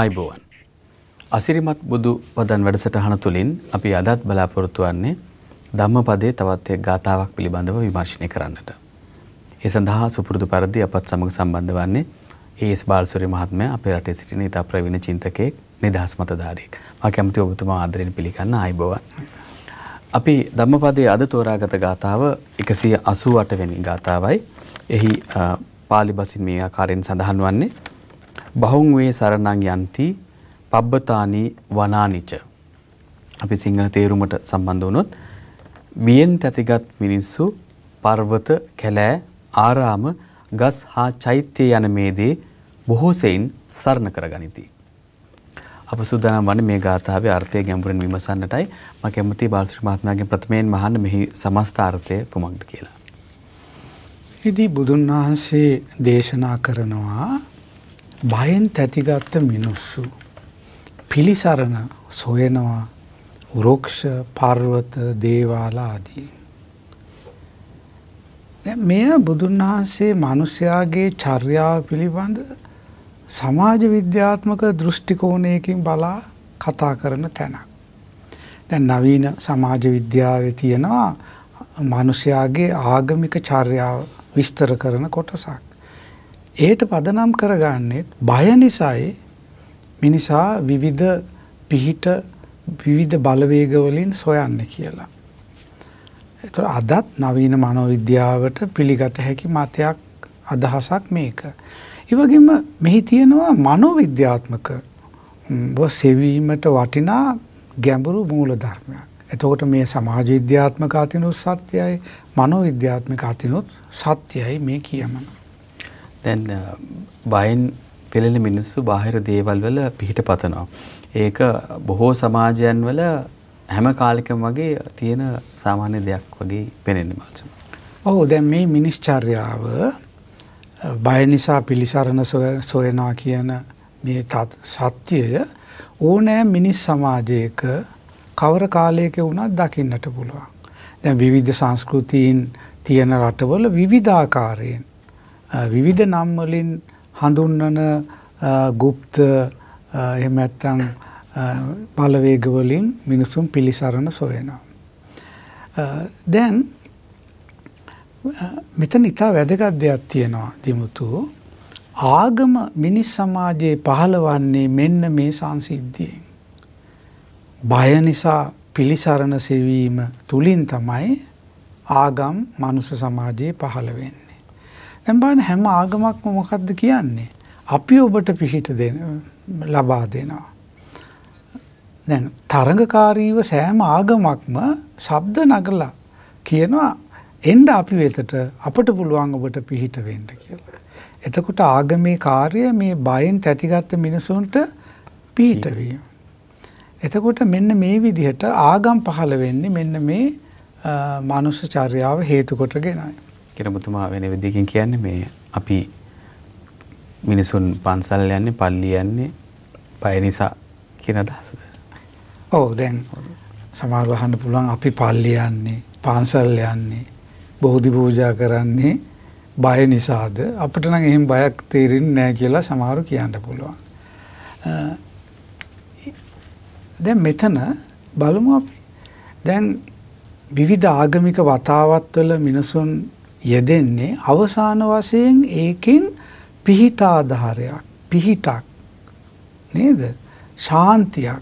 ආයිබෝවන්. අසිරිමත් බුදු වදන් වැඩසටහන තුළින් අපි අදත් බලාපොරොත්තු වන්නේ ධම්මපදයේ තවත් එක් ගාථාවක් පිළිබඳව විමර්ශනය කරන්නට. ඒ සඳහා සුපුරුදු පරිදි අපත් සමග සම්බන්ධ වන්නේ ඒස් බාල්සුරි මහත්මයා අපේ රටේ සිටින ඉතා ප්‍රවීණ චින්තකයෙක් නිදහස් මතධාරියෙක්. මා කැමති ඔබතුමා ආදරෙන් පිළිගන්න ආයිබෝවන්. අපි ධම්මපදයේ අද තෝරාගත ගාථාව 188 වෙනි ගාථාවයි. එහි පාලි බසින් මේ ආකාරයෙන් සඳහන් වන්නේ බහුන් වේ සරණං යන්ති පබ්බතානි වනානිච අපි සිංහල තේරුමට සම්බන්ධ වුණොත් බියෙන් තැතිගත් මිනිස්සු පර්වත කැලෑ ආරාම ගස් හා චෛත්‍ය යන මේ දේ බොහෝ සෙයින් සරණ කරගනිති. අප සූදානම් වන්නේ මේ ගාථාවේ අර්ථය ගැඹුරින් විමසන්නටයි මම කැමති බාලශ්‍රී මහත්මයාගෙන් ප්‍රථමයෙන් මහන්න මෙහි සමස්ත අර්ථය කුමක්ද කියලා. ඉදී බුදුන් වහන්සේ දේශනා කරනවා බයෙන් තැතිගත්ත මිනිස්සු පිළිසරණ සොයනවා වෘක්ෂ පර්වත දේවාල ආදී. මෙය බුදුන් වහන්සේ මිනිසයාගේ චර්යාව පිළිබඳ සමාජ විද්‍යාත්මක දෘෂ්ටි කෝණයකින් බලා කතා කරන තැනක්. දැන් නවීන සමාජ විද්‍යාවේ තියෙනවා මිනිසයාගේ ආගමික චර්යාව විස්තර කරන කොටසක්. ඒට පදනම් කරගන්නෙත් බය නිසායි මිනිසා විවිධ පිහිට විවිධ බලවේග වලින් සොයන්නේ කියලා. ඒතර අදත් නවීන මනෝවිද්‍යාවට පිළිගත හැකි මතයක් අදහසක් මේක. ඒ වගේම මෙහි තියෙනවා මනෝවිද්‍යාත්මක සෙවීමට වටිනා ගැඹුරු මූල ධර්මයක්. එතකොට මේ සමාජ විද්‍යාත්මක අතිනුත් සත්‍යයයි මනෝවිද්‍යාත්මක අතිනුත් සත්‍යයයි මේ කියමන. දැන් බයෙන් පෙළෙන මිනිස්සු බාහිර දේවල් වල පිහිට පතනවා. ඒක බොහෝ සමාජයන් වල හැම කාලෙකම වගේ තියෙන සාමාන්‍ය දෙයක් වගේ පෙනෙන්නේ මල්සම. ඔව් දැන් මේ මිනිස්චර්යාව බය නිසා පිළිසරණ සොයනවා කියන මේ සත්‍යය ඕනෑ මිනිස් සමාජයක කවර කාලයක වුණත් දකින්නට පුළුවන්. දැන් විවිධ සංස්කෘතීන් තියෙන රටවල විවිධාකාරයෙන් විවිධ නම් වලින් හඳුන්වන গুপ্ত එහෙම නැත්නම් බලවේග වලින් මිනිසුන් පිළිසරණ සොයනවා. දැන් මෙතන ඉතා වැදගත් දෙයක් තියෙනවා දිමුතු ආගම මිනිස් සමාජයේ පහළවන්නේ මෙන්න මේ සංසිද්ධියෙන්. බය නිසා පිළිසරණ සෙවීම තුලින් තමයි ආගම් මනුස්ස සමාජයේ පහළ වෙන්නේ. දැන් බලන්න හැම ආගමක්ම මොකද්ද කියන්නේ? අපි ඔබට පිහිට දෙන ලබා දෙනවා. දැන් තරඟකාරීව සෑම ආගමක්ම ශබ්ද නගලා කියනවා එන්න අපි වෙතට අපට පුළුවන් ඔබට පිහිට වෙන්න කියලා. එතකොට ආගමේ කාර්ය මේ බයෙන් තැතිගත් මිනිසුන්ට පිහිට වීම. එතකොට මෙන්න මේ විදිහට ආගම් පහළ වෙන්නේ මෙන්න මේ මනුෂ්‍ය චර්යාව හේතු කොටගෙනයි. කියලා ඔබතුමා වෙන විදිහකින් කියන්නේ මේ අපි මිනිසුන් පන්සල් යන්නේ පල්ලි යන්නේ පය නිසා කියන අදහසද? ඔව් දැන් සමහරව අහන්න පුළුවන් අපි පල්ලි යන්නේ පන්සල් යන්නේ බෝධි පූජා කරන්නේ බය නිසාද අපිට නම් එහෙම බයක් තේරෙන්නේ නැහැ කියලා සමහරු කියන්න පුළුවන්. දැන් මෙතන බලමු අපි. දැන් විවිධ ආගමික වතාවත් වල මිනිසුන් යෙදෙන්නේ අවසාන වශයෙන් ඒකෙන් පිහිට ආධාරයක් පිහිටක් නේද? ශාන්තියක්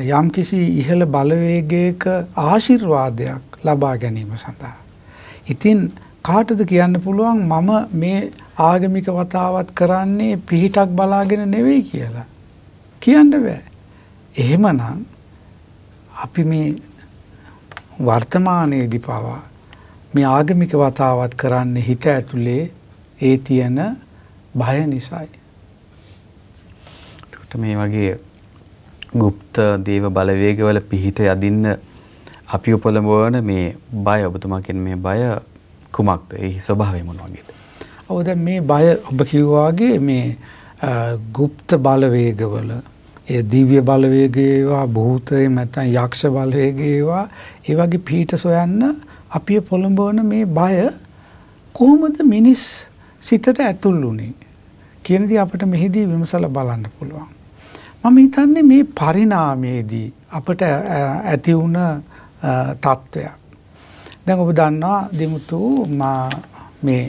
යම්කිසි ඉහළ බලවේගයක ආශිර්වාදයක් ලබා ගැනීම සඳහා. ඉතින් කාටද කියන්න පුළුවන් මම මේ ආගමික වතාවත් කරන්නේ පිහිටක් බලාගෙන නෙවෙයි කියලා. කියන්න බෑ. එහෙමනම් අපි මේ වර්තමානයේදී පවා මේ ආගමික වතාවත් කරන්නේ හිත ඇතුලේ ඒ තියෙන බය නිසායි. එතකොට මේ වගේ গুপ্ত දේව බලවේගවල පිහිට යදින්න අපි උපලඹවන මේ බය ඔබතුමා කියන මේ බය කුමක්ද? ඒහි ස්වභාවය මොන වගේද? ඔව් දැන් මේ බය ඔබ කිව්වා වගේ මේ গুপ্ত බලවේගවල ඒ දිව්‍ය බලවේගේවා භූතේ නැත්නම් යක්ෂ බලවේගේවා ඒ වගේ පිහිට සොයන්න අපිය පොළඹවන මේ බය කොහොමද මිනිස් සිතට ඇතුල් වුනේ කියන දේ අපිට මෙහිදී විමසලා බලන්න පුළුවන්. මම හිතන්නේ මේ පරිණාමයේදී අපට ඇති වුණ තත්වයක්. දැන් ඔබ දන්නවා දෙමුතු මා මේ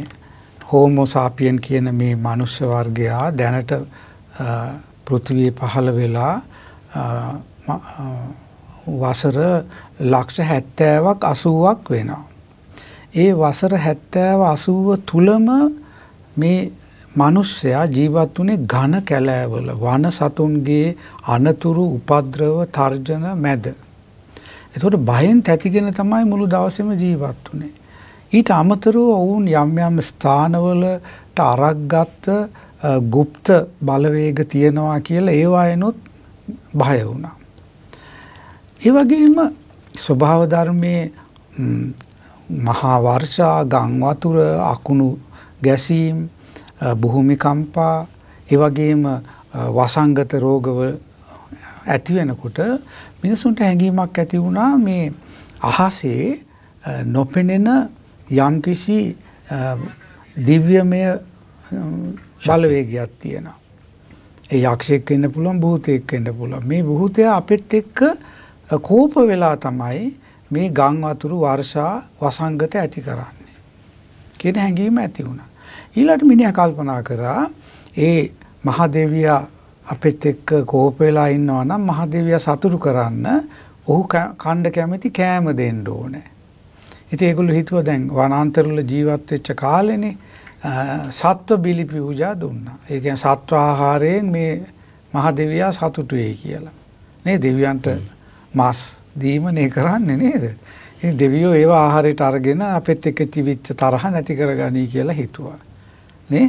හෝමෝ සාපියන් කියන මේ මනුෂ්‍ය වර්ගයා දැනට පෘථිවියේ පහළ වෙලා වසර ලක්ෂ 70ක් 80ක් වෙනවා. ඒ වසර 70 80 තුලම මේ මිනිස්සයා ජීවත් වුනේ ඝන කැලෑවල වන සතුන්ගේ අනතුරු උපද්‍රව තර්ජන මැද. එතකොට බයෙන් තැතිගෙන තමයි මුළු දවසෙම ජීවත් වුනේ. ඊට අමතරව ඔවුන් යම් යම් ස්ථානවලට අරක් ගත්ත গুপ্ত බලවේග තියනවා කියලා ඒවා එනොත් බය වුණා. ඒ වගේම ස්වභාව ධර්මයේ මහා වර්ෂා, ගම් වතුර, අකුණු ගැසීම්, භූමිකම්පා, ඒ වගේම වසංගත රෝගවල ඇති වෙනකොට මිනිසුන්ට හැඟීමක් ඇති වුණා මේ අහසේ නොපෙනෙන යම්කිසි දිව්‍යමය බලවේගයක් තියෙනවා. ඒ යක්ෂයෙක් වෙන්න පුළුවන් භූතයෙක් වෙන්න පුළුවන්. මේ භූතයා අපෙත් එක්ක කෝප වෙලා තමයි මේ ගම් වතුරු වර්ෂා වසංගත ඇති කරන්නේ කියන හැඟීම ඇති වුණා. ඊළඟට මිනිහා කල්පනා කරා ඒ මහදේවියා අපිට එක්ක කෝප වෙලා ඉන්නවා නම් මහදේවියා සතුටු කරන්න ඔහු කණ්ඩ කැමති කෑම දෙන්න ඕනේ. ඉතින් ඒගොල්ලෝ හිතුවා දැන් වනාන්තරවල ජීවත් වෙච්ච කාලෙනේ සත්ව බිලි පූජා දුන්නා. ඒ කියන්නේ සත්ව ආහාරයෙන් මේ මහදේවියා සතුටු වෙයි කියලා. නේ දෙවියන්ට මස් දීමනේ කරන්නේ නේද? ඉතින් දෙවියෝ ඒව ආහාරයට අරගෙන අපෙත් එක තිවිච්ච තරහ නැති කරගනී කියලා හිතුවා. නේ?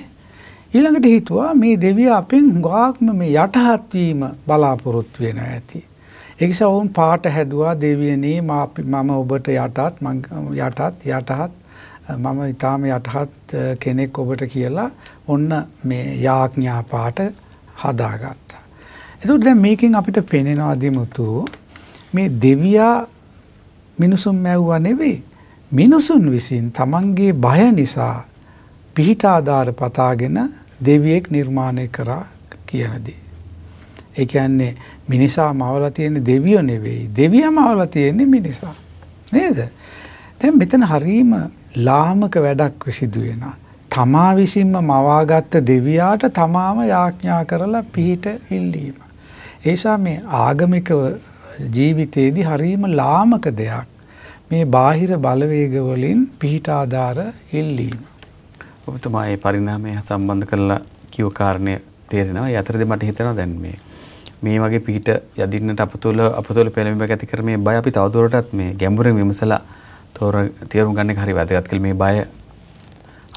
ඊළඟට හිතුවා මේ දෙවියෝ අපෙන් ගාක්ම මේ යටහත් වීම බලාපොරොත්තු වෙනවා ඇති. ඒ නිසා වුන් පාට හැදුවා දෙවියනේ මම ඔබට යටත් මං යටත් යටහත් මම ඊටාම යටහත් කෙනෙක් ඔබට කියලා ඔන්න මේ යාඥා පාට හදාගත්තා. එතකොට දැන් මේකෙන් අපිට පේනවා දිමුතු මේ දෙවියා මිනිසුන් මැව්වා නෙවෙයි මිනිසුන් විසින් තමන්ගේ බය නිසා පිහිටාධාර පතාගෙන දෙවියෙක් නිර්මාණය කරා කියනදී. ඒ කියන්නේ මිනිසා මවලා තියෙන දෙවියෝ නෙවෙයි දෙවියා මවලා තියෙන්නේ මිනිසා. නේද? දැන් මෙතන හරීම ලාමක වැඩක් විසිදු වෙනවා. තමා විසින්ම මවාගත්ත දෙවියාට තමාම යාඥා කරලා පිහිට ඉල්ලීම. ඒසා මේ ආගමිකව ජීවිතයේදී හරීම ලාමක දෙයක් මේ බාහිර බලවේග වලින් පිහිටාධාර ඉල්ලීම. ඔබතුමා මේ පරිණාමය සම්බන්ධ කරලා කිව්ව කාරණය තේරෙනවා. ඒ අතරදී මට හිතෙනවා දැන් මේ මේ වගේ පිට යදින්නට අප තුළ අප තුළ පෙළඹීමක් ඇති කර මේ බය අපි තවදුරටත් මේ ගැඹුරින් විමසලා තෝර තේරුම් ගන්න එක හරි වැදගත් කියලා මේ බය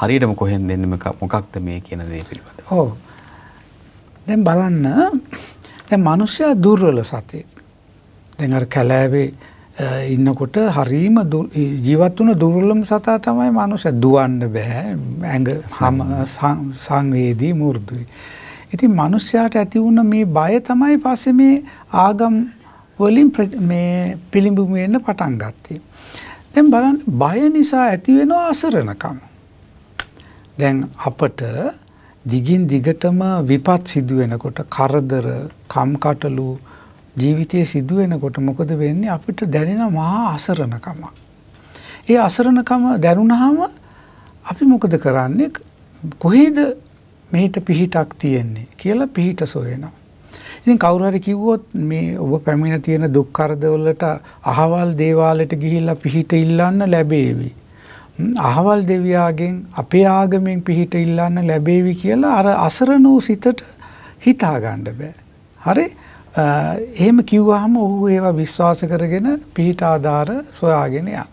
හරියටම කොහෙන් දෙන්නේ මොකක්ද මේ කියන දේ පිළිබඳව. ඔව්. දැන් බලන්න දැන් මිනිස්සයා දුර්වල සතෙක්. දැන් අර කැලෑවේ ඉන්නකොට හරීම ජීවත් වුණ දුර්ලභම සතා තමයි මනුෂ්‍ය දුවන්න බෑ ඇඟ සංවේදී මූර්ධුයි. ඉතින් මිනිස්යාට ඇති වුණ මේ බය තමයි පස්සේ මේ ආගම් වලින් මේ පිළිඹුම වෙන්න පටන් ගත්තේ. දැන් බලන්න බය නිසා ඇති වෙන අසරණකම. දැන් අපට දිගින් දිගටම විපත් සිදු වෙනකොට කරදර, කම්කටොළු, ජීවිතයේ සිදුවෙනකොට මොකද වෙන්නේ අපිට දැනෙන මහා අසරණකම. ඒ අසරණකම දැනුණාම අපි මොකද කරන්නේ කොහේද මෙහිට පිහිටක් තියෙන්නේ කියලා පිහිට සොයනවා. ඉතින් කවුරු හරි කිව්වොත් මේ ඔබ පැමිණ තියෙන දුක් කරදවලට අහවල් දේවාලයට ගිහිල්ලා පිහිට ඉල්ලන්න ලැබේවි. අහවල් දෙවියාගෙන් අපේ ආගමෙන් පිහිට ඉල්ලන්න ලැබේවි කියලා අර අසරණ වූ සිතට හිතා ගන්න බෑ. හරි? එහෙම කිව්වහම ඔහු ඒවා විශ්වාස කරගෙන පිහිට ආධාර සොයාගෙන යනවා.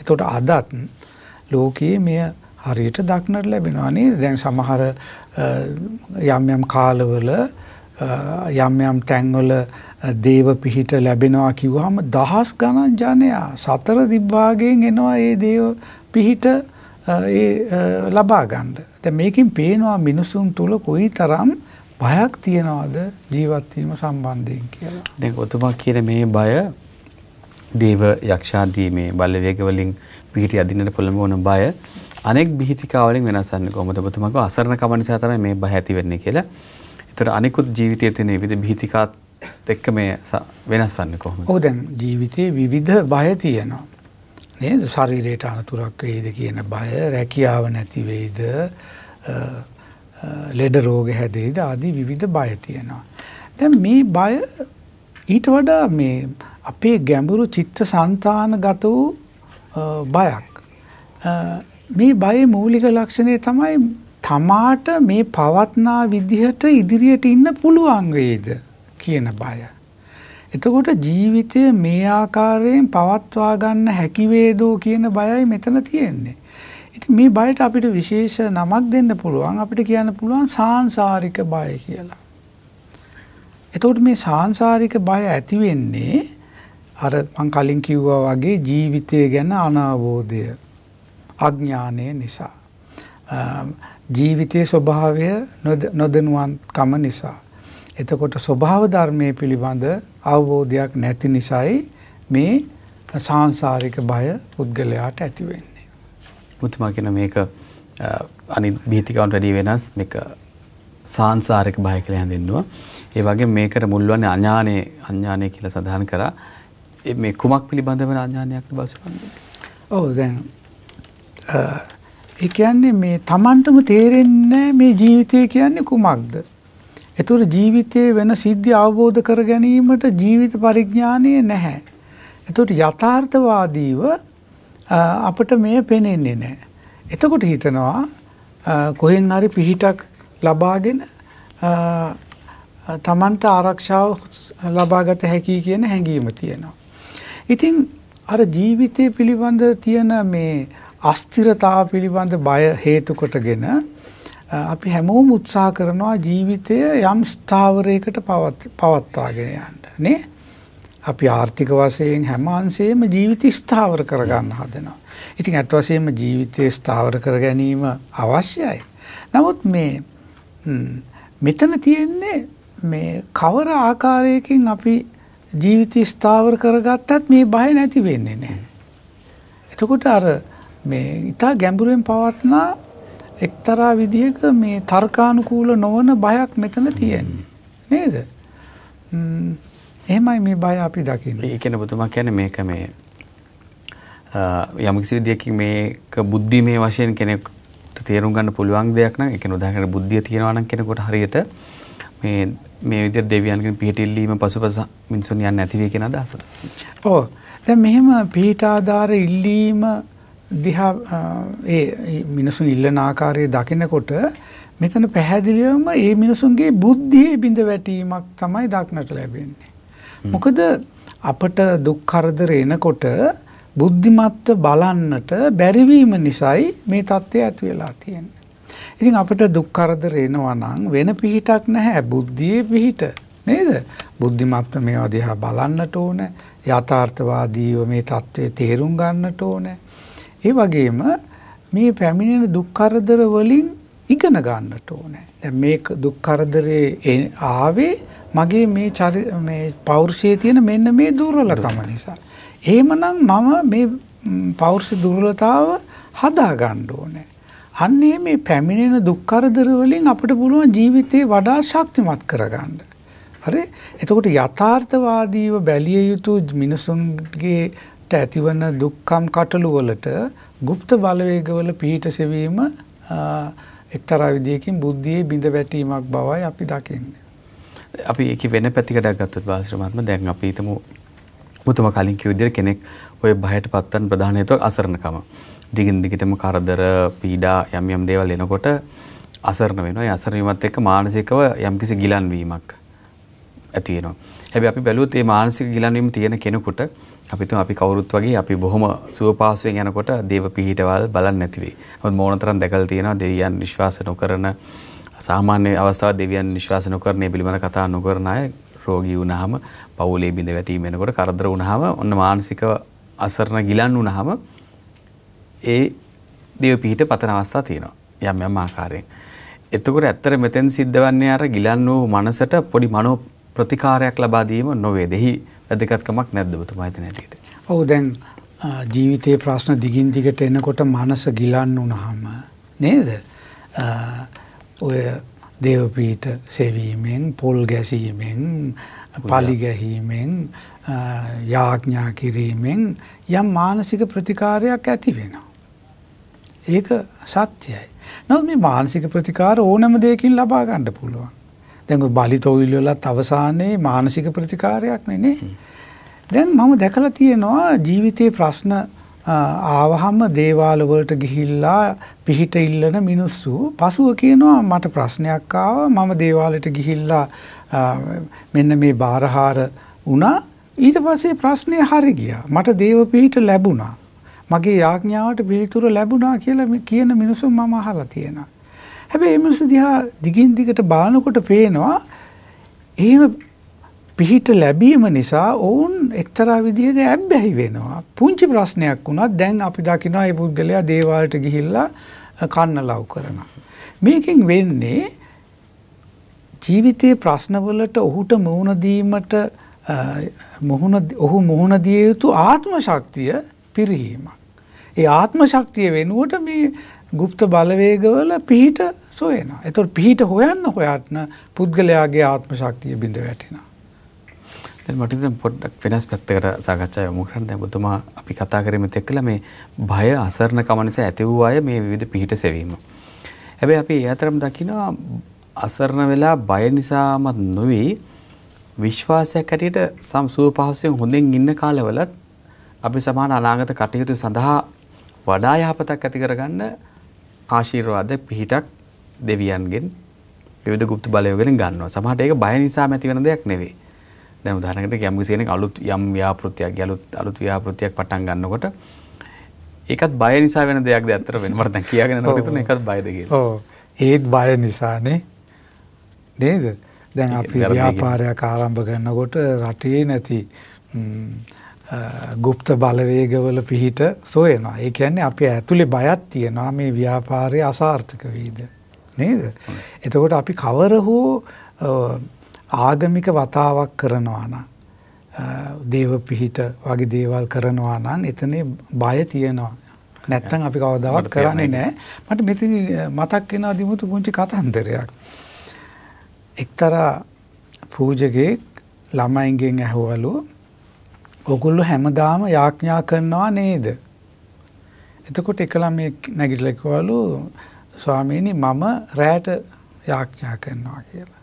එතකොට අදත් ලෝකයේ මෙය හරියට දක්නට ලැබෙනවා නේද? දැන් සමහර යම් යම් කාලවල යම් යම් තැන්වල දේව පිහිට ලැබෙනවා කිව්වහම දහස් ගණන් ජනයා සතර දිබ්බාගෙන් එනවා ඒ දේව පිහිට ඒ ලබා ගන්න. දැන් මේකෙන් පේනවා මිනිසුන් තුල කොයිතරම් බයක් තියනවාද ජීවත්වීම සම්බන්ධයෙන් කියලා. දැන් ඔතුමා කියන මේ බය දේව යක්ෂාදී මේ බල්ලවේග වලින් පිහිටි අදින්නට පොළඹ වන බය අනෙක් බිහිතිකාවලින් වෙනස් වෙන්නේ කොහොමද ඔබතුමාගේ අසරණකම නිසා තමයි මේ බය ඇති වෙන්නේ කියලා. ඒතර අනිකුත් ජීවිතයේ තියෙන විවිධ බිහිතිකාත් එක්ක මේ වෙනස් වෙන්නේ කොහොමද? ඔව් දැන් ජීවිතේ විවිධ බය තියෙනවා. නේද? ශරීරයට අනතුරක් වේද කියන බය, රැකියාව නැති වේද, ලෙඩ රෝග හැදෙයිද ආදී විවිධ බය තියෙනවා. දැන් මේ බය ඊට වඩා මේ අපේ ගැඹුරු චිත්ත සංතානගත වූ බයක්. මේ බයේ මූලික ලක්ෂණය තමයි තමාට මේ පවත්නා විදිහට ඉදිරියට ඉන්න පුළුවන් වේද කියන බය. එතකොට ජීවිතය මේ ආකාරයෙන් පවත්වා ගන්න හැකි වේදෝ කියන බයයි මෙතන තියෙන්නේ. ඉතින් මේ බයට අපිට විශේෂ නමක් දෙන්න පුළුවන් අපිට කියන්න පුළුවන් සාංශාරික බය කියලා. එතකොට මේ සාංශාරික බය ඇති වෙන්නේ අර මං කලින් කිව්වා වගේ ජීවිතය ගැන අනාවෝධය අඥානය නිසා. ජීවිතයේ ස්වභාවය නොදනුවන්කම නිසා. එතකොට ස්වභාව ධර්මයේ පිළිබඳ අවබෝධයක් නැති නිසායි මේ සාංශාරික බය පුද්ගලයාට ඇති වෙන්නේ. මුතුමා කියන මේක අනිත් භීතිකාවන්ට වැඩිය වෙනස් මේක සාංශාරික බය කියලා හැඳින්නුවා. ඒ වගේ මේකට මුල් වන්නේ අඥානේ අඥානේ කියලා සඳහන් කරා. මේ කුමක් පිළිබඳව අඥානයක්ද බසුපන්දු? ඔව් දැන් ඒ කියන්නේ මේ Tamanටම තේරෙන්නේ මේ ජීවිතය කියන්නේ කුමක්ද? එතකොට ජීවිතයේ වෙන සිද්ධි අවබෝධ කර ගැනීමට ජීවිත පරිඥානය නැහැ. එතකොට යථාර්ථවාදීව අපිට මේ පේනෙන්නේ නැහැ. එතකොට හිතනවා කොහෙන් හරි පිහිටක් ලබාගෙන තමන්ට ආරක්ෂාව ලබාගත හැකි කියන හැඟීම තියෙනවා. ඉතින් අර ජීවිතය පිළිබඳ තියෙන මේ අස්ථිරතාව පිළිබඳ බය හේතු කොටගෙන අපි හැමෝම උත්සාහ කරනවා ජීවිතය යම් ස්ථාවරයකට පවත්වාගෙන යන්න නේ? අපි ආර්ථික වශයෙන් හැම අංශයෙම ජීවිතය ස්ථාවර කරගන්න හදනවා. ඉතින් අත් වශයෙන්ම ජීවිතය ස්ථාවර කර ගැනීම අවශ්‍යයි. නමුත් මේ මෙතන තියෙන්නේ මේ කවර ආකාරයකින් අපි ජීවිතය ස්ථාවර කරගත්තත් මේ බය නැති වෙන්නේ නැහැ. එතකොට අර මේ ඊට ගැඹුරෙන් පවත්නා එක්තරා විදිහක මේ තර්කානුකූල නොවන බයක් මෙතන තියෙන්නේ. නේද? එහෙමයි මේ බය අපි දකින්නේ. ඒ කියන්නේ පුතුමා කියන්නේ මේක මේ යම් කිසි විදියකින් මේක බුද්ධිමය වශයෙන් කෙනෙකුට තේරුම් ගන්න පුළුවන් දෙයක් නම් ඒ කියන්නේ උදාහරණයක් බුද්ධිය තියනවා නම් කෙනෙකුට හරියට මේ මේ විදිහට දෙවියන්ගෙන් පිහිටිල්ලීම පසුපස මිනිසුන් යන්නේ නැති වෙයි කියන අදහසට. ඔව්. දැන් මෙහෙම පිහිටාදාර ඉල්ලීම දිහා ඒ මිනිසුන් ඉල්ලන ආකාරය දකිනකොට මෙතන පැහැදිලිවම ඒ මිනිසුන්ගේ බුද්ධියේ බිඳ වැටීමක් තමයි දක්නට ලැබෙන්නේ. මොකද අපට දුක් කරදර එනකොට බුද්ධිමත්ව බලන්නට බැරිවීම නිසායි මේ தත්ත්වය ඇති වෙලා තියෙන්නේ. ඉතින් අපිට දුක් කරදර එනවා නම් වෙන පිහිටක් නැහැ බුද්ධියේ පිහිට නේද? බුද්ධිමත්ව මේවා දිහා බලන්නට ඕන. යථාර්ථවාදීව මේ தත්ත්වය තේරුම් ගන්නට ඕන. ඒ වගේම මේ පැමිණෙන දුක් කරදර වලින් ඉගෙන ගන්නට ඕනේ. දැන් මේක දුක් කරදරේ ආවේ මගේ මේ මේ පෞරුෂයේ තියෙන මෙන්න මේ දුර්වලකම නිසා. එහෙමනම් මම මේ පෞරුෂ දුර්වලතාව හදා ගන්න ඕනේ. අන්නේ මේ පැමිණෙන දුක් කරදර වලින් අපිට පුළුවන් ජීවිතේ වඩා ශක්තිමත් කරගන්න. හරි? එතකොට යථාර්ථවාදීව බැලිය යුතු මිනිසුන්ගේ ඇතිවන දුක්ඛම් කටළු වලට গুপ্ত බලවේගවල පිහිට සෙවීම එක්තරා විදියකින් බුද්ධියේ බිඳ වැටීමක් බවයි අපි දකින්නේ. අපි ඒක වෙන පැතිකඩක් ගත්තොත් වාස්ත්‍රමාත්ම දැන් අපි හිතමු මුතුම කලින් කිව් විදිහට කෙනෙක් ওই බයට පත්වන ප්‍රධාන හේතුව අසරණකම. දිගින් දිගටම කරදර, පීඩා යම් යම් දේවල් එනකොට අසරණ වෙනවා. ඒ අසරණ වීමත් එක්ක මානසිකව යම්කිසි ගිලන් වීමක් ඇති වෙනවා. හැබැයි අපි බැලුවොත් මේ මානසික ගිලන් වීම තියෙන කෙනෙකුට අපි තුම අපි කවුරුත් වගේ අපි බොහොම සුවපාසුවෙන් යනකොට දේව පිහිටවල් බලන්න නැති වෙයි. නමුත් මොනතරම් දැකලා තියෙනවා දෙවියන් විශ්වාස නොකරන සාමාන්‍ය අවස්ථාව දෙවියන් විශ්වාස නොකරන පිළිබඳ කතා නොකරන අය රෝගී වුණාම පවුලේ බිඳ වැටීම වෙනකොට කරදර වුණාම ඔන්න මානසික අසරණ ගිලන් වුණාම ඒ දේව පිහිට පතන අවස්ථා තියෙනවා. යම් යම් ආකාරයෙන්. එතකොට ඇත්තට මෙතෙන් සිද්ධ වන්නේ අර ගිලන් වූ මනසට පොඩි මනෝ ප්‍රතිකාරයක් ලබා දීම නොවේ. දෙහි වැදගත්කමක් නැද්ද ඔබතුමා හිතන හැටියට? ඔව් දැන් ජීවිතයේ ප්‍රශ්න දිගින් දිගට එනකොට මනස ගිලන් වුනහම නේද? ඔය දේවපීට සෙවීමෙන්, පොල් ගැසීමෙන්, පාලි ගැහිමෙන්, යාඥා කිරීමෙන් යම් මානසික ප්‍රතිකාරයක් ඇති වෙනවා. ඒක සත්‍යයි. නමුත් මේ මානසික ප්‍රතිකාර ඕනම දෙයකින් ලබා ගන්න පුළුවන්. දැන් ඔය බාලිත ඔයිල් වලත් අවසානයේ මානසික ප්‍රතිකාරයක් නේ දැන් මම දැකලා තියෙනවා ජීවිතයේ ප්‍රශ්න ආවහම දේවාල වලට ගිහිල්ලා පිහිට ඉල්ලන මිනිස්සු පසුව කියනවා මට ප්‍රශ්නයක් ආවා මම දේවාලෙට ගිහිල්ලා මෙන්න මේ බාරහාර වුණා ඊට පස්සේ ප්‍රශ්නේ හරි ගියා මට දේව පිහිට ලැබුණා මගේ යාඥාවට පිළිතුර ලැබුණා කියලා කියන මිනිස්සු මම අහලා තියෙනවා හැබැයි මේ මිනිස් දිහා දිගින් දිගට බලනකොට පේනවා එහෙම පිහිට ලැබීම නිසා ඔවුන් එක්තරා විදිහක ඇබ්බැහි වෙනවා. පුංචි ප්‍රශ්නයක් වුණත් දැන් අපි දකිනවා මේ පුද්ගලයා දේවාලට ගිහිල්ලා කන්න ලව් කරනවා. මේකෙන් වෙන්නේ ජීවිතයේ ප්‍රශ්නවලට ඔහුට මුහුණ දීමට මුහුණ ඔහු මුහුණ දිය යුතු ආත්ම ශක්තිය පිරිහීමක්. ඒ ආත්ම ශක්තිය වෙනුවට මේ গুপ্ත බලවේගවල පිහිට සොයනවා. එතකොට පිහිට හොයන්න හොයන්න පුද්ගලයාගේ ආත්ම ශක්තිය බිඳ වැටෙනවා. දැන් මට දැන් පොඩ්ඩක් වෙනස් පැත්තකට සාකච්ඡා යොමු කරන්න දැන් ඔබතුමා අපි කතා කරේ මෙතෙක් කළා මේ භය අසරණකම නිසා ඇති වූ අය මේ විවිධ පිහිට සෙවීම. හැබැයි අපි ඒ අතරම දකිනවා අසරණ වෙලා බය නිසාමත් නොවේ විශ්වාසයක් හැටියට සම්සුව පහසෙන් හොඳින් ඉන්න කාලවලත් අපි සමාන අනාගත කටයුතු සඳහා වඩා යහපතක් ඇති කරගන්න ආශිර්වාද පිහිටක් දෙවියන්ගෙන් විවිධ গুপ্ত බලයෝගෙන් ගන්නවා. සමහරට ඒක බය නිසාම ඇති වෙන දෙයක් නෙවෙයි. දැන් උදාහරණයකට යම් කිසි කෙනෙක් අලුත් යම් ව්‍යාපෘතියක් අලුත් අලුත් ව්‍යාපෘතියක් පටන් ගන්නකොට ඒකත් බය නිසා වෙන දෙයක්ද ඇත්තට වෙන්නේ. මට දැන් කියාගෙන යනකොට හිතෙන එකත් බයද කියලා. ඔව්. ඒත් බය නිසානේ. නේද? දැන් අපි ව්‍යාපාරයක් ආරම්භ කරනකොට රටේ නැති গুপ্ත බලවේගවල පිහිට සොයනවා. ඒ කියන්නේ අපි ඇතුලේ බයක් තියෙනවා මේ ව්‍යාපාරය අසාර්ථක වෙයිද නේද? එතකොට අපි කවර හෝ ආගමික වතාවක් කරනවා නම් දේව පිහිට වගේ දේවල් කරනවා නම් එතනේ බය තියෙනවා. නැත්තම් අපි කවදාවත් කරන්නේ නැහැ. මට මෙතන මතක් වෙනවා දිමුතු පුංචි කතන්දරයක්. එක්තරා පූජකෙක් ළමයින්ගෙන් ඇහුවලු ඔගොල්ලෝ හැමදාම යාඥා කරනවා නේද? එතකොට එකලම මේ නැගිටලා කිව්වලු ස්වාමීනි මම රැට යාඥා කරනවා කියලා.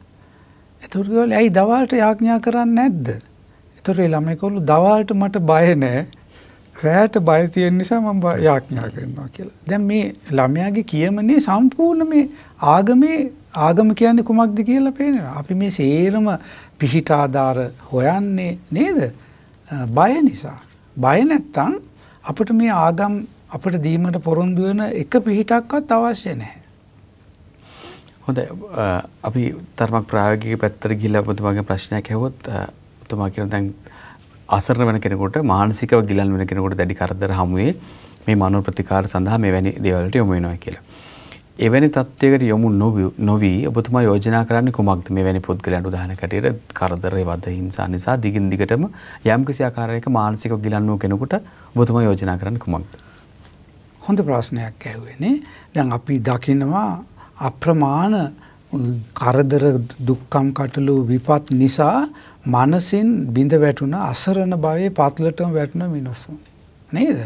එතකොට කිව්වලු ඇයි දවල්ට යාඥා කරන්නේ නැද්ද? එතකොට ඒ ළමයි කිව්වලු දවල්ට මට බය නැහැ. රැට බය තියෙන නිසා මම යාඥා කරනවා කියලා. දැන් මේ ළමයාගේ කියමනේ සම්පූර්ණ මේ ආගමේ ආගම කියන්නේ කුමක්ද කියලා පේනවා. අපි මේ සේරම පිහිට ආධාර හොයන්නේ නේද? බය නිසා. බය නැත්තම් අපිට මේ ආගම් අපිට දීමට පොරොන්දු වෙන එක පිහිටක්වත් අවශ්‍ය නැහැ. හොඳයි අපි ධර්මක් ප්‍රායෝගික පැත්තට ගිහිල්ලා ඔබතුමාගේ ප්‍රශ්නයක් ඇහුවොත් ඔබතුමා කියන දැන් අසරණ වෙන කෙනෙකුට මානසිකව ගිලන් වෙන කෙනෙකුට දැඩි කරදර හමුවේ මේ මනෝ ප්‍රතිකාර සඳහා මෙවැනි දේවල් වලට යොමු වෙනවා කියලා. එවැනි තත්ත්වයකට යොමු නොවී ඔබතුමා යෝජනා කරන්නේ කුමක්ද මේ වැනි පුද්ගලයන්ට උදාහරණ කටියට කරදර වද හිංසා නිසා දිගින් දිගටම යම්කිසි ආකාරයක මානසිකව ගිලන් වූ කෙනෙකුට ඔබතුමා යෝජනා කරන්නේ කුමක්ද හොඳ ප්‍රශ්නයක් ඇහුවේනේ දැන් අපි දකිනවා අප්‍රමාණ කරදර දුක්කම් කටළු විපත් නිසා මනසින් බිඳ වැටුණ අසරණ භවයේ පත්ලටම වැටුණ මිනිස්සු නේද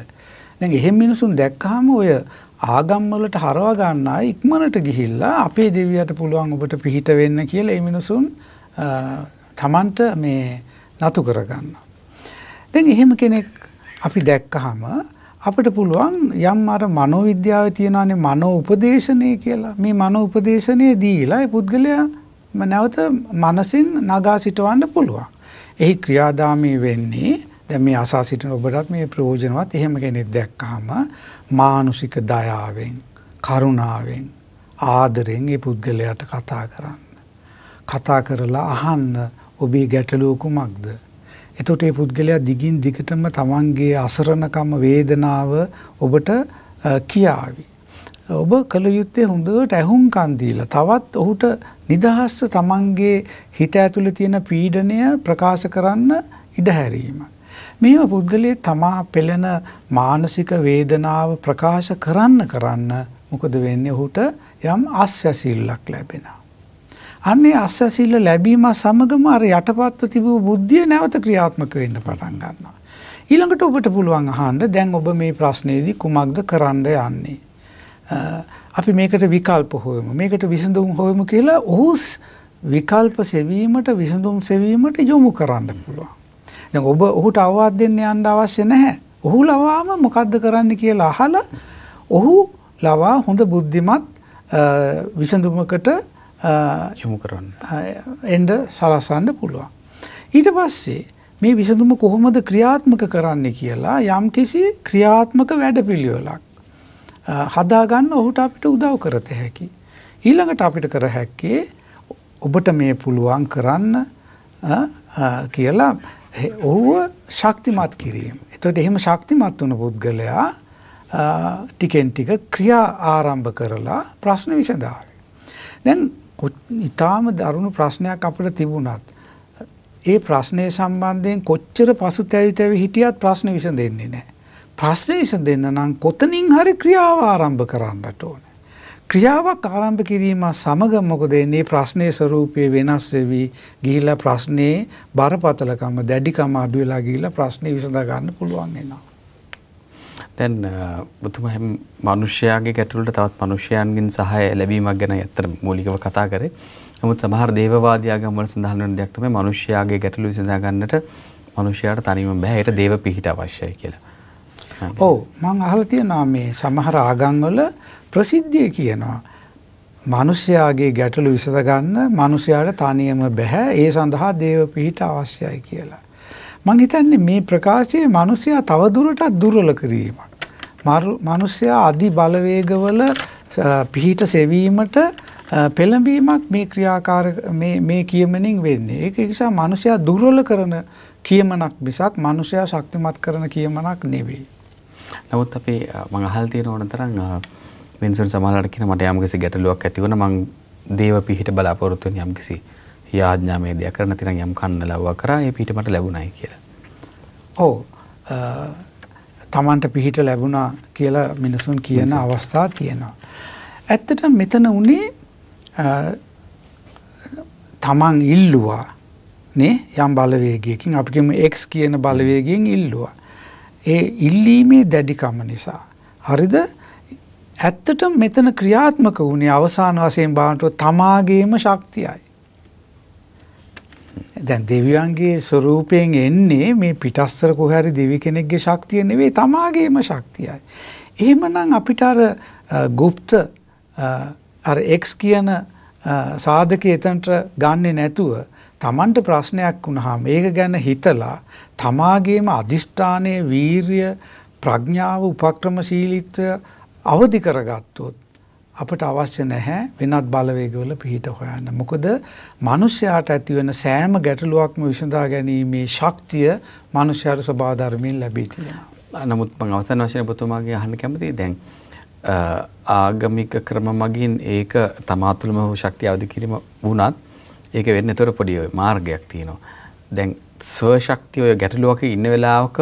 දැන් එහෙම මිනිසුන් දැක්කහම ඔය ආගම්වලට හරව ගන්න අය ඉක්මනට ගිහිල්ලා අපේ දෙවියට පුළුවන් ඔබට පිහිට වෙන්න කියලා ඒ මිනිසුන් තමන්ට මේ නතු කරගන්න. දැන් එහෙම කෙනෙක් අපි දැක්කහම අපිට පුළුවන් යම් අර මනෝවිද්‍යාවේ තියෙනවානේ මනෝ උපදේශනය කියලා. මේ මනෝ උපදේශනය දීලා ඒ පුද්ගලයා නැවත මනසින් නගා සිටවන්න පුළුවන්. එහි ක්‍රියාදාමී වෙන්නේ දැන් මේ අසා සිටින ඔබටත් මේ ප්‍රයෝජනවත් එහෙම කෙනෙක් දැක්කහම මානුෂික දයාවෙන් කරුණාවෙන් ආදරෙන් මේ පුද්ගලයාට කතා කරන්න. කතා කරලා අහන්න ඔබේ ගැටලුව කුමක්ද? එතකොට මේ පුද්ගලයා දිගින් දිගටම තමන්ගේ අසරණකම වේදනාව ඔබට කියාවි. ඔබ කල යුත්තේ හොඳට ඇහුම්කන් දීලා තවත් ඔහුට නිදහස්ව තමන්ගේ හිත ඇතුලේ තියෙන පීඩනය ප්‍රකාශ කරන්න ඉඩ හැරීමක්. මේව පුද්ගලයේ තමා පෙළෙන මානසික වේදනාව ප්‍රකාශ කරන්න කරන්න මොකද වෙන්නේ ඔහුට යම් අස්වැසිල්ලක් ලැබෙනවා. අන්නේ අස්වැසිල්ල ලැබීම සමගම අර යටපත්ව තිබූ බුද්ධිය නැවත ක්‍රියාත්මක වෙන්න පටන් ගන්නවා. ඊළඟට ඔබට පුළුවන් අහන්න දැන් ඔබ මේ ප්‍රශ්නේදී කුමක්ද කරන්න යන්නේ අපි මේකට විකල්ප හොයමු මේකට විසඳුම් හොයමු කියලා ඔහුස් විකල්ප සෙවීමට විසඳුම් සෙවීමට යොමු කරන්න පුළුවන් දැන් ඔබ ඔහුට අවවාද දෙන්න යන්න අවශ්‍ය නැහැ. ඔහු ලවාම මොකද්ද කරන්න කියලා අහලා ඔහු ලවා හොඳ බුද්ධිමත් විසඳුමකට යොමු කරන්න. එන්න සලසන්න පුළුවන්. ඊට පස්සේ මේ විසඳුම කොහොමද ක්‍රියාත්මක කරන්න කියලා යම්කිසි ක්‍රියාත්මක වැඩපිළිවෙලක් හදාගන්න ඔහුට අපිට උදව් කරත හැකි. ඊළඟට අපිට කර හැක්කේ ඔබට මේ පුළුවන් කරන්න කියලා ඔහුව ශක්තිමත් කිරීම. එතකොට එහෙම ශක්තිමත් වුණ පුද්ගලයා ටිකෙන් ටික ක්‍රියා ආරම්භ කරලා ප්‍රශ්න විසඳාවි. දැන් ඊටාම දරුණු ප්‍රශ්නයක් අපිට තිබුණත් ඒ ප්‍රශ්නය සම්බන්ධයෙන් කොච්චර පසුතැවි තැවි හිටියත් ප්‍රශ්න විසඳෙන්නේ නැහැ. ප්‍රශ්න විසඳෙන්න නම් කොතනින් හරි ක්‍රියාව ආරම්භ කරන්නට ඕන. ක්‍රියාවක් ආරම්භ කිරීම සමග මොකද එන්නේ ප්‍රශ්නයේ ස්වરૂපය වෙනස් වෙවි ගිහිලා ප්‍රශ්නේ බරපතලකම දැඩිකම අඩු වෙලා ගිහිලා ප්‍රශ්නේ විසඳ ගන්න පුළුවන් වෙනවා. දැන් ඔබතුමා මිනිස්යාගේ ගැටලුවට තවත් මිනිස්යන්ගෙන් සහාය ලැබීමක් ගැන ඇත්තට මූලිකව කතා කරේ. නමුත් සමහර දේවවාදී ආගම් වල සඳහන් වෙන දෙයක් තමයි මිනිස්යාගේ ගැටලුව විසඳා ගන්නට මිනිස්යාට තනියම බෑ. ඒකට දේව පිහිට අවශ්‍යයි කියලා. ඔව් මම අහලා තියෙනවා මේ සමහර ආගම්වල ප්‍රසිද්ධිය කියනවා. මිනිස්යාගේ ගැටලු විසඳ ගන්න මිනිස්යාට තනියම බෑ. ඒ සඳහා දේව පිහිට අවශ්‍යයි කියලා. මම හිතන්නේ මේ ප්‍රකාශයේ මිනිස්යා තව දුරටත් දුර්වල කිරීමක්. මිනිස්යා අධි බලවේගවල පිහිට සෙවීමට පෙළඹීමක් මේ ක්‍රියාකාර මේ මේ කියමනින් වෙන්නේ. ඒක නිසා මිනිසයා දුර්වල කරන කියමනක් මිසක් මිනිසයා ශක්තිමත් කරන කියමනක් නෙවෙයි. නමුත් අපේ මං අහල් තියෙන ඕන තරම් මිනිසුන් සමහරවිට කියන මට යම්කිසි ගැටලුවක් ඇති වුණා මං දේව පිහිට බලාපොරොත්තු වෙන යම්කිසි යාඥාමේදයක් කරන තිරන් යම් කන්න ලව්වා කරා ඒ පිහිට මට ලැබුණයි කියලා. ඔව්. තමන්ට පිහිට ලැබුණා කියලා මිනිසුන් කියන අවස්ථා තියෙනවා. ඇත්තට මෙතන උනේ තමන් ඉල්ලුවා නේ යම් බලවේගයකින් අපි කියමු x කියන බලවේගයෙන් ඉල්ලුවා. ඒ ඉල්ලීමේ දැඩිකම නිසා. හරිද? ඇත්තටම මෙතන ක්‍රියාත්මක වුණේ අවසාන වශයෙන් බලනකොට තමාගේම ශක්තියයි. දැන් දෙවියන්ගේ ස්වરૂපයෙන් එන්නේ මේ පිටස්තර කොහරි දෙවි කෙනෙක්ගේ ශක්තිය නෙවෙයි තමාගේම ශක්තියයි. එහෙමනම් අපිට අර গুপ্ত අර x කියන සාධකයේ එතනට ගන්නෙ නැතුව Tamanට ප්‍රශ්නයක් වුණාම ඒක ගැන හිතලා තමාගේම අධිෂ්ඨානය වීරිය ප්‍රඥාව උපක්‍රමශීලීත්වය අවදි කරගත්තොත් අපට අවශ්‍ය නැහැ වෙනත් බලවේගවල පිහිට හොයන්න. මොකද මිනිස්යාට ඇතිවන සෑම ගැටලුවක්ම විසඳා ගැනීමේ ශක්තිය මිනිස්යාට සබා ධර්මයෙන් ලැබී තියෙනවා. නමුත් මම අවසන් වශයෙන් ඔබතුමාගේ අහන්න කැමතියි දැන් ආගමික ක්‍රම මගින් ඒක තමා තුළම ශක්තිය අවදි කිරීම වුණත් ඒක වෙන්නේ තොර පොඩි මාර්ගයක් තියෙනවා. දැන් ස්වශක්තිය ඔය ගැටලුවක ඉන්න වෙලාවක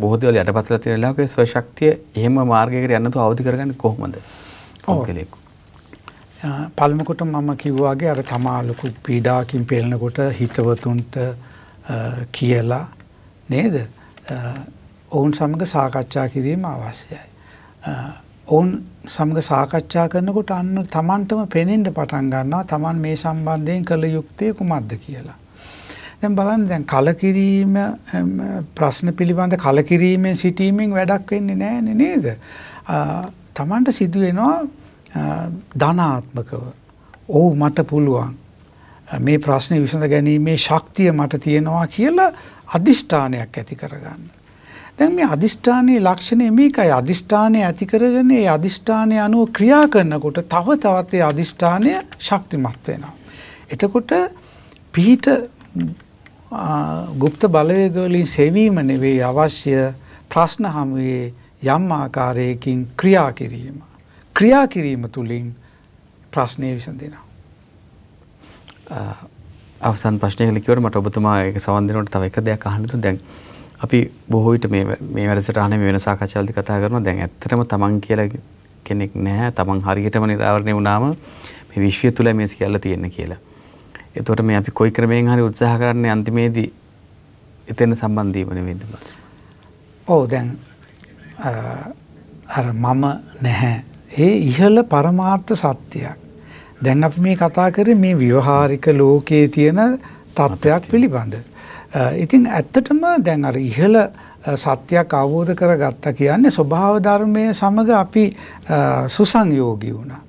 බොහෝ දේවල් යටපත් වෙලා තියෙන වෙලාවක ඒ ස්වශක්තිය එහෙම මාර්ගයකට යන්න තු අවදි කරගන්නේ කොහොමද? ඔව්. පළමු කොට මම කිව්වාගේ අර තමා ලොකු පීඩාවකින් පෙළෙනකොට හිතවතුන්ට කියලා නේද? ඔවුන් සමග සාකච්ඡා කිරීම අවශ්‍යයි. ඔවුන් සමග සාකච්ඡා කරනකොට අන්න තමන්ටම පෙනෙන්න පටන් ගන්නවා තමන් මේ සම්බන්ධයෙන් කළ යුත්තේ කුමක්ද කියලා. දැන් බලන්න දැන් කලකිරීම ප්‍රශ්න පිළිබඳ කලකිරීමෙන් සිටීමෙන් වැඩක් වෙන්නේ නැහැ නේද? තමන්ට සිදු වෙනවා ධනාත්මකව. "ඔව් මට පුළුවන්. මේ ප්‍රශ්නේ විසඳ ගැනීමේ ශක්තිය මට තියෙනවා" කියලා අදිෂ්ඨානයක් ඇති කරගන්න. දැන් මේ අදිෂ්ඨානයේ ලක්ෂණය මේකයි අදිෂ්ඨානය ඇති කරගෙන ඒ අදිෂ්ඨානය අනුව ක්‍රියා කරනකොට තව තවත් ඒ අදිෂ්ඨානය ශක්තිමත් වෙනවා. එතකොට පිහිට গুপ্ත බලවේගවලින් සෙවීම නෙවෙයි අවශ්‍ය ප්‍රශ්න හමුවේ යම් ආකාරයකින් ක්‍රියා කිරීම. ක්‍රියා කිරීම තුළින් ප්‍රශ්නය විසඳෙනවා. අවසන් ප්‍රශ්නය ලිකවට මට ඔබතුමා ඒක සවන් දෙනකොට තව එක දෙයක් අහන්නතු දැන් අපි බොහෝ විට මේ මේ වැඩසටහන මේ වෙන සාකච්ඡාවලදී කතා කරනවා දැන් ඇත්තටම තමන් කියලා කෙනෙක් නැහැ තමන් හරියටම නිරාවරණය වුණාම මේ විශ්වය තුල මේ සියල්ල තියෙන කියලා. එතකොට මේ අපි කොයි ක්‍රමයෙන් හරි උත්සාහ කරන්නේ අන්තිමේදී එතන සම්බන්ධ වීම නෙවෙයිද බස්. ඔව් දැන් අර මම නැහැ. ඒ ඉහළ පරමාර්ථ සත්‍යයක්. දැන් අපි මේ කතා කරේ මේ විවහාරික ලෝකයේ තියෙන තත්ත්වයක් පිළිබඳ. ඉතින් ඇත්තටම දැන් අර ඉහළ සත්‍යයක් අවබෝධ කරගත්තා කියන්නේ ස්වභාව ධර්මයේ සමග අපි සුසංයෝගී වුණා.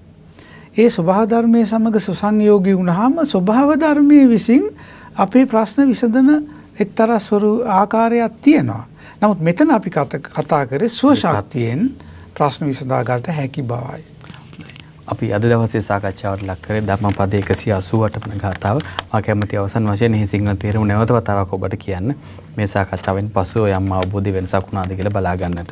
ඒ ස්වභාව ධර්මයේ සමග සුසංයෝගී වුණාම ස්වභාව ධර්මයේ විසින් අපේ ප්‍රශ්න විසඳන එක්තරා ස්වරු ආකාරයක් තියෙනවා. නමුත් මෙතන අපි කතා කරේ සුවශක්තියෙන් ප්‍රශ්න විසඳා ගන්නට හැකි බවයි. අපි අද දවසේ සාකච්ඡාවට ලක් කරේ ධම්මපද 188 වන ගාථාව. මා කැමති අවසන් වශයෙන් එහි සිංහල තේරුම නැවත වතාවක් ඔබට කියන්න. මේ සාකච්ඡාවෙන් පසු යම් අවබෝධි වෙනසක් වුණාද කියලා බලා ගන්නට.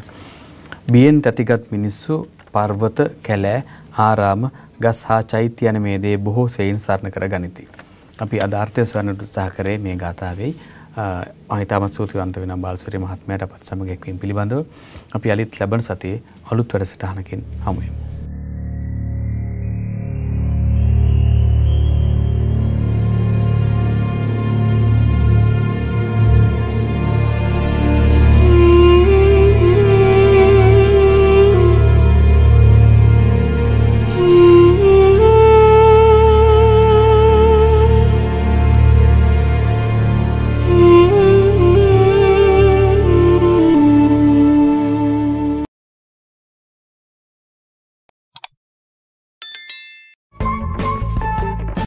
බියෙන් තැතිගත් මිනිස්සු පර්වත කැලෑ ආරාම ගස් හා චෛත්‍ය යන මේ දේ බොහෝ සෙයින් සරණ කර ගනිති. අපි අදාර්ථය සොයන උත්සාහ කරේ මේ ගාථාවේ අහිතාමත් සූතිවන්ත වෙන බාලසූරිය මහත්මයාට අපත් සමග එක්වීම පිළිබඳව අපි අලිත් ලබන සතියේ අලුත් වැඩසටහනකින් හමු වෙමු.